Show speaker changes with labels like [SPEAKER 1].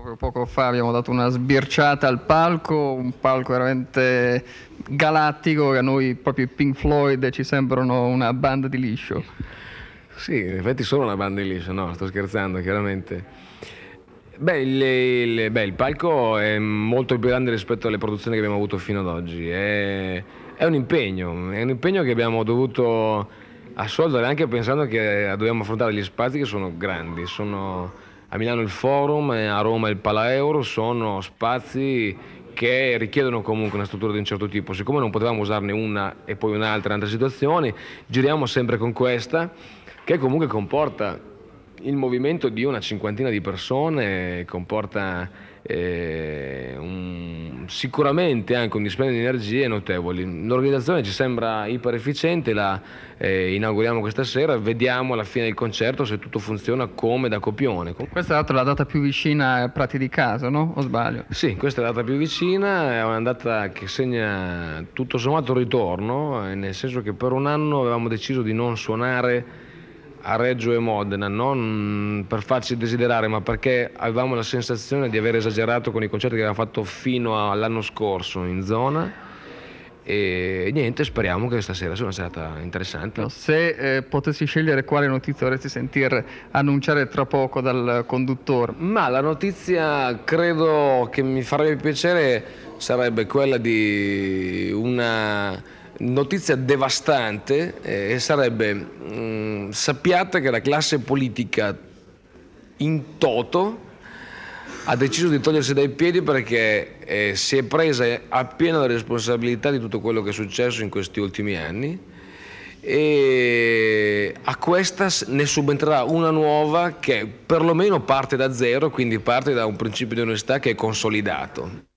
[SPEAKER 1] Proprio poco fa abbiamo dato una sbirciata al palco, un palco veramente galattico che a noi proprio i Pink Floyd ci sembrano una banda di liscio. Sì, in
[SPEAKER 2] effetti sono una banda di liscio, no, sto scherzando chiaramente. Beh il, il, beh il, palco è molto più grande rispetto alle produzioni che abbiamo avuto fino ad oggi. È, è, un impegno, è un impegno che abbiamo dovuto assolvere anche pensando che dobbiamo affrontare gli spazi che sono grandi, sono a Milano il Forum e a Roma il Palaeuro sono spazi che richiedono comunque una struttura di un certo tipo. Siccome non potevamo usarne una e poi un'altra in altre situazioni, giriamo sempre con questa che comunque comporta il movimento di una cinquantina di persone, comporta eh, sicuramente anche un dispendio di energie notevoli. L'organizzazione ci sembra iper efficiente, la eh, inauguriamo questa sera, vediamo alla fine del concerto se tutto funziona come da copione.
[SPEAKER 1] Questa è l'altro, la data più vicina a Prati di Casa, no? O sbaglio? Sì, questa è la data più vicina, è una data che
[SPEAKER 2] segna tutto sommato il ritorno, eh, nel senso che per un anno avevamo deciso di non suonare a Reggio e Modena, non per farci desiderare, ma perché avevamo la sensazione di aver esagerato con i concerti che avevamo fatto fino all'anno scorso in zona. E niente, speriamo che stasera sia una serata interessante. se
[SPEAKER 1] eh, potessi scegliere quale notizia vorresti sentire annunciare tra poco dal conduttore? Ma la notizia credo che mi farebbe piacere sarebbe quella di
[SPEAKER 2] una notizia devastante eh, sarebbe mh, mm, sappiate che la classe politica in toto ha deciso di togliersi dai piedi perché eh, si è presa appieno la responsabilità di tutto quello che è successo in questi ultimi anni e a questa ne subentrerà una nuova che perlomeno parte da zero, quindi parte da un principio di onestà che è consolidato.